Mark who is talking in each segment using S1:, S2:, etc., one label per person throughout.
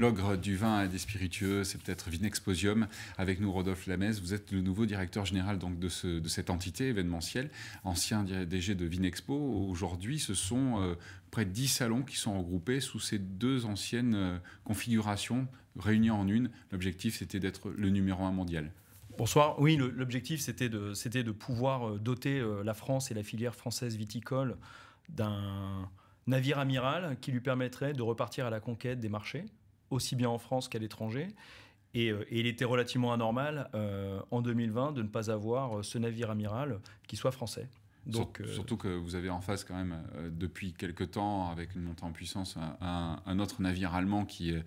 S1: l'ogre du vin et des spiritueux, c'est peut-être Vinexposium. Avec nous, Rodolphe Lamez, vous êtes le nouveau directeur général donc, de, cette entité événementielle, ancien DG de Vinexpo. Aujourd'hui, ce sont euh, près de 10 salons qui sont regroupés sous ces deux anciennes euh, configurations réunies en une. L'objectif, c'était d'être le numéro un mondial.
S2: Bonsoir. Oui, l'objectif, c'était de, c'était de pouvoir euh, doter la France et la filière française viticole d'un navire amiral qui lui permettrait de repartir à la conquête des marchés, aussi bien en France qu'à l'étranger. Et, euh, il était relativement anormal euh, en 2020 de ne pas avoir euh, ce navire amiral qui soit français. Euh,
S1: surtout que vous avez en face quand même, euh, depuis quelques temps, avec une montée en puissance, un, autre navire allemand euh,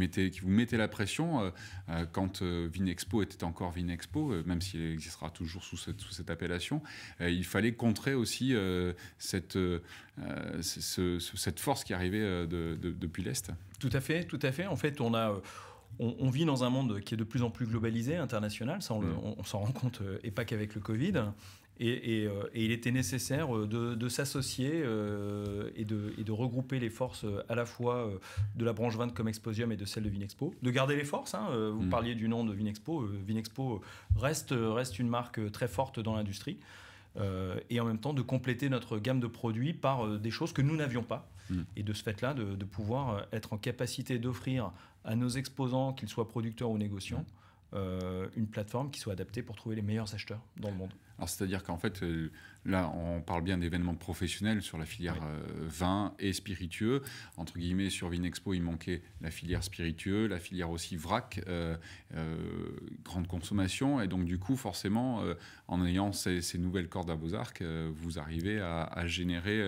S1: qui, vous mettait la pression. quand Vinexpo était encore Vinexpo, même s'il existera toujours sous cette, appellation, il fallait contrer aussi cette, force qui arrivait depuis l'Est.
S2: Tout à fait, tout à fait. En fait, on vit dans un monde qui est de plus en plus globalisé, international, mm. on, on s'en rend compte, et pas qu'avec le Covid. Euh, et, il était nécessaire euh, de, s'associer euh, et, de, regrouper les forces à la fois de la branche 20 comme Exposium et de celle de Vinexpo. De garder les forces, hein, vous mm. parliez du nom de Vinexpo. Vinexpo reste, reste une marque très forte dans l'industrie. et en même temps de compléter notre gamme de produits par des choses que nous n'avions pas. Mm. Et de ce fait-là, de, pouvoir être en capacité d'offrir à nos exposants, qu'ils soient producteurs ou négociants, mm. une plateforme qui soit adaptée pour trouver les meilleurs acheteurs dans le monde
S1: c'est-à-dire qu'en fait, euh, là, on parle bien d'événements professionnels sur la filière euh, vin et spiritueux. Entre guillemets, sur Vinexpo, il manquait la filière spiritueux, la filière aussi vrac, euh, grande consommation. Et donc, du coup, forcément, en ayant ces, nouvelles cordes à vos arcs, vous arrivez à, générer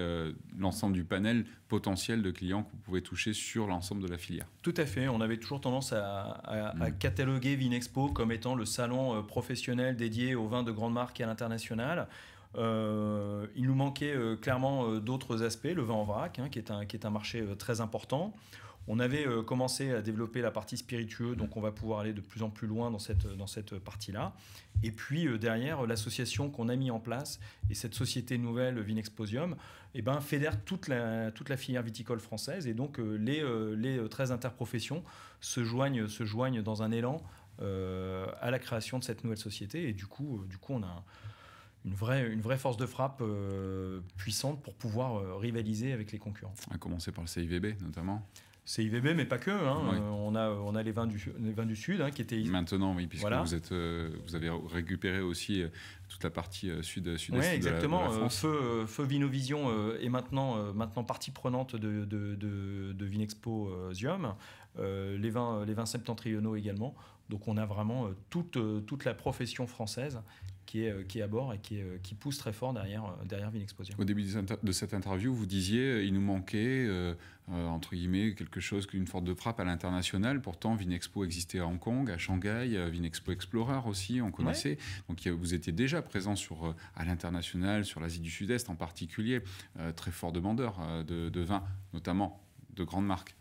S1: l'ensemble du panel potentiel de clients que vous pouvez toucher sur l'ensemble de la filière.
S2: Tout à fait. On avait toujours tendance à, mm. cataloguer Vinexpo comme étant le salon professionnel dédié aux vins de grande marque et à l'intérieur. International, euh, il nous manquait euh, clairement euh, d'autres aspects, le vin en vrac, hein, qui, est un, qui est un marché très important. On avait commencé à développer la partie spiritueux, donc on va pouvoir aller de plus en plus loin dans cette, dans cette partie-là. Et puis derrière, l'association qu'on a mis en place et cette société nouvelle Vinexposium eh ben, fédère toute la, toute la filière viticole française. Et donc les, les 13 interprofessions se joignent, se joignent dans un élan euh, à la création de cette nouvelle société. Et du coup, euh, du coup on a une vraie, une vraie force de frappe euh, puissante pour pouvoir rivaliser avec les concurrents.
S1: À commencer par le CIVB notamment CIVB, mais pas que. Hein. on, a, on a les vins du, vins du Sud hein, qui étaient. Maintenant, oui, puisque vous, êtes, vous avez récupéré aussi toute la partie sud-est. Sud oui, exactement. De la,
S2: Feu, Feu Vinovision est maintenant, maintenant partie prenante de, de, de Vinexpo Zium. les, vins, les vins septentrionaux également. Donc on a vraiment euh, toute, euh, toute la profession française qui est, euh, qui est à bord et qui, pousse très fort derrière, derrière Vinexposia.
S1: Au début de cette interview, vous disiez il nous manquait, entre guillemets, quelque chose, une forte de frappe à l'international. Pourtant, Vinexpo existait à Hong Kong, à Shanghai, Vinexpo Explorer aussi, on connaissait. Donc vous étiez déjà présent sur, à l'international, sur l'Asie du Sud-Est en particulier, très fort demandeur de, de notamment de grandes marques.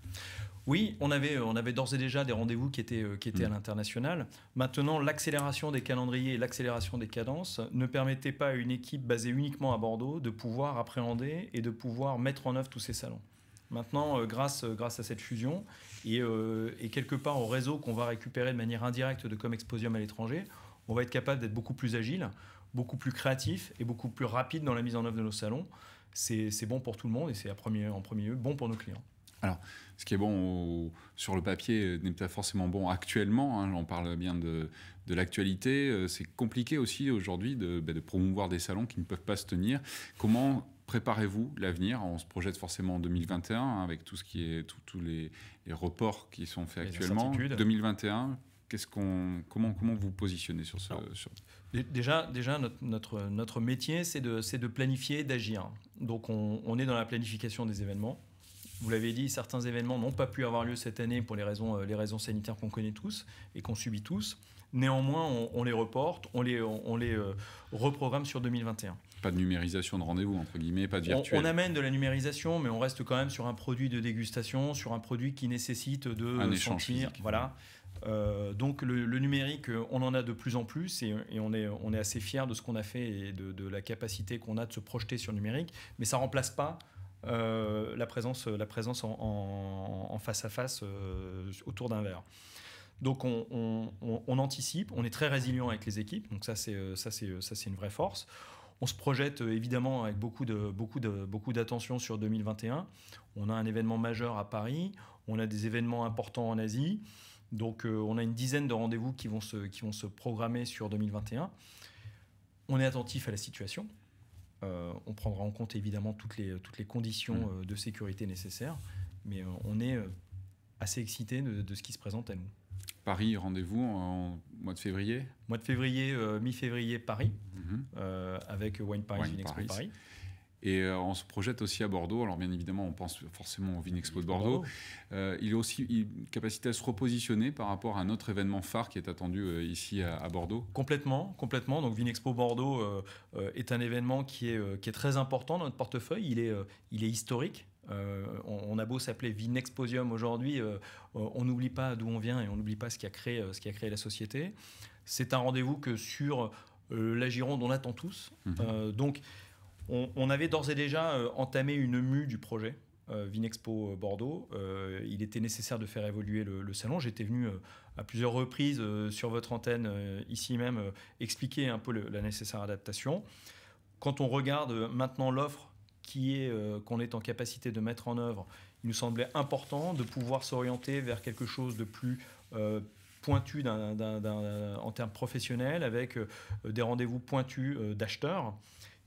S1: Oui,
S2: euh, on avait, d'ores et déjà des rendez-vous qui étaient, euh, à mm. l'international. Maintenant, l'accélération des calendriers et l'accélération des cadences ne permettait pas à une équipe basée uniquement à Bordeaux de pouvoir appréhender et de pouvoir mettre en œuvre tous ces salons. Maintenant, euh, grâce, à cette fusion et, et quelque part au réseau qu'on va récupérer de manière indirecte de Comexposium à l'étranger, on va être capable d'être beaucoup plus agile, beaucoup plus créatif et beaucoup plus rapide dans la mise en œuvre de nos salons. C'est bon pour tout le monde et c'est en premier lieu bon pour nos clients.
S1: Alors, ce qui est bon sur le papier euh, n'est pas forcément bon actuellement. on hein, parle bien de, l'actualité. Euh, c'est compliqué aussi aujourd'hui bah, de, promouvoir des salons qui ne peuvent pas se tenir. Comment préparez-vous l'avenir On se projette forcément en 2021 hein, avec tout ce qui est tous les, reports qui sont faits actuellement. 2021. Qu'est-ce qu'on, comment, comment vous positionnez sur ça sur...
S2: Déjà, déjà notre, notre, métier, c'est de, de, planifier, d'agir. Donc, on, on est dans la planification des événements vous l'avez dit, certains événements n'ont pas pu avoir lieu cette année pour les raisons, euh, les raisons sanitaires qu'on connaît tous et qu'on subit tous. Néanmoins, on, les reporte, on les, on, les euh, reprogramme sur 2021.
S1: Pas de numérisation de rendez-vous, entre guillemets, pas de virtuel. On,
S2: amène de la numérisation, mais on reste quand même sur un produit de dégustation, sur un produit qui nécessite de un sentir. Voilà. Euh, donc le, numérique, on en a de plus en plus et, on, est, on est assez fier de ce qu'on a fait et de, la capacité qu'on a de se projeter sur le numérique, mais ça remplace pas euh, la présence, la présence en, face à face euh, autour d'un verre. Donc on, on, anticipe, on est très résilient avec les équipes, donc ça c'est euh, ça c'est ça c'est une vraie force. On se projette évidemment avec beaucoup de beaucoup de beaucoup d'attention sur 2021. On a un événement majeur à Paris, on a des événements importants en Asie. Donc on a une dizaine de rendez-vous qui vont se qui vont se programmer sur 2021. On est attentif à la situation. Euh, on prendra en compte évidemment toutes les, toutes les conditions mm. euh, de sécurité nécessaires, mais euh, on est assez excité de, ce qui se présente à nous.
S1: Paris, rendez-vous en, mois de février Mois de février,
S2: mi-février, Paris, mm-hmm. avec Wine Paris, Wine Paris.
S1: Et euh, on se projette aussi à Bordeaux. Alors bien évidemment, on pense forcément au Vinexpo de Bordeaux. Euh, il a aussi une capacité à se repositionner par rapport à un autre événement phare qui est attendu euh, ici à, Bordeaux. Complètement,
S2: complètement. Donc Vinexpo Bordeaux est un
S1: événement qui est, qui est très important dans notre portefeuille.
S2: Il est, il est historique. on, a beau s'appeler Vinexposium aujourd'hui, on n'oublie pas d'où on vient et on n'oublie pas ce qui a créé, ce qui a créé la société. C'est un rendez-vous que sur la Gironde, on attend tous. Mhm. donc, on, avait d'ores et déjà euh, entamé une mue du projet. Euh, Vinexpo euh, Bordeaux. il était nécessaire de faire évoluer le, salon. J'étais venu à plusieurs reprises sur votre antenne, ici même, expliquer un peu la nécessaire adaptation. Quand on regarde maintenant l'offre qui est qu'on est en capacité de mettre en œuvre, il nous semblait important de pouvoir s'orienter vers quelque chose de plus pointu en termes professionnels, avec des rendez-vous pointus d'acheteurs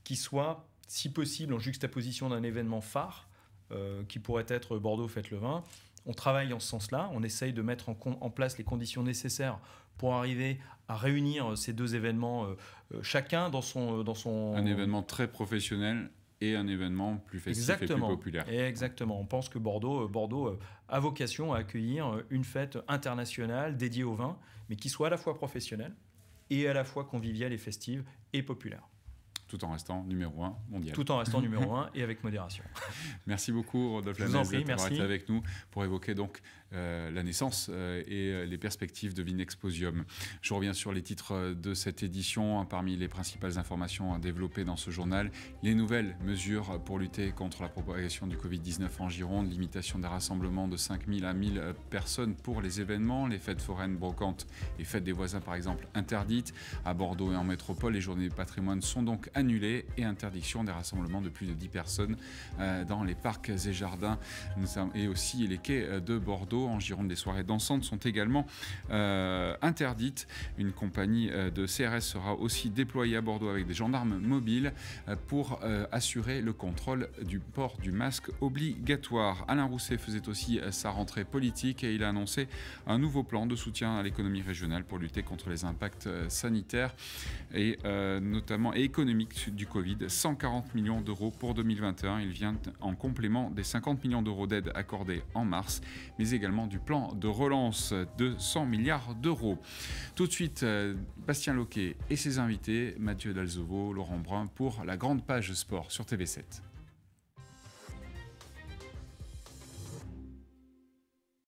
S2: qui soit, si possible, en juxtaposition d'un événement phare, euh, qui pourrait être Bordeaux Fête le Vin. On travaille en ce sens-là, on essaye de mettre en, place les conditions nécessaires pour arriver à réunir euh, ces deux événements, euh, chacun dans son, dans son... Un événement
S1: très professionnel et un événement plus festif et populaire.
S2: Et exactement. On pense que Bordeaux, Bordeaux a vocation à accueillir une fête internationale dédiée au vin, mais qui soit à la fois professionnelle et à la fois conviviale et festive et
S1: populaire tout en restant numéro un mondial. Tout en restant numéro un
S2: et avec modération.
S1: merci beaucoup Rodolphe Lanès d'avoir été avec nous pour évoquer donc euh, la naissance euh, et euh, les perspectives de Vinexposium. Je reviens sur les titres de cette édition. Parmi les principales informations développées dans ce journal, les nouvelles mesures pour lutter contre la propagation du Covid-19 en Gironde, limitation des rassemblements de 5000 à 1000 personnes pour les événements, les fêtes foraines brocantes et fêtes des voisins par exemple interdites à Bordeaux et en métropole. Les journées du patrimoine sont donc annulée et interdiction des rassemblements de plus de 10 personnes euh, dans les parcs et jardins et aussi les quais euh, de Bordeaux. En Gironde, les soirées dansantes sont également euh, interdites. Une compagnie de CRS sera aussi déployée à Bordeaux avec des gendarmes mobiles pour assurer le contrôle du port du masque obligatoire. Alain Rousset faisait aussi sa rentrée politique et il a annoncé un nouveau plan de soutien à l'économie régionale pour lutter contre les impacts sanitaires et notamment économiques du Covid, 140 millions d'euros pour 2021. Il vient en complément des 50 millions d'euros d'aide accordés en mars, mais également du plan de relance de 100 milliards d'euros. Tout de suite, euh, Bastien Loquet et ses invités, Mathieu Dalzovo, Laurent Brun, pour la grande page sport sur TV7.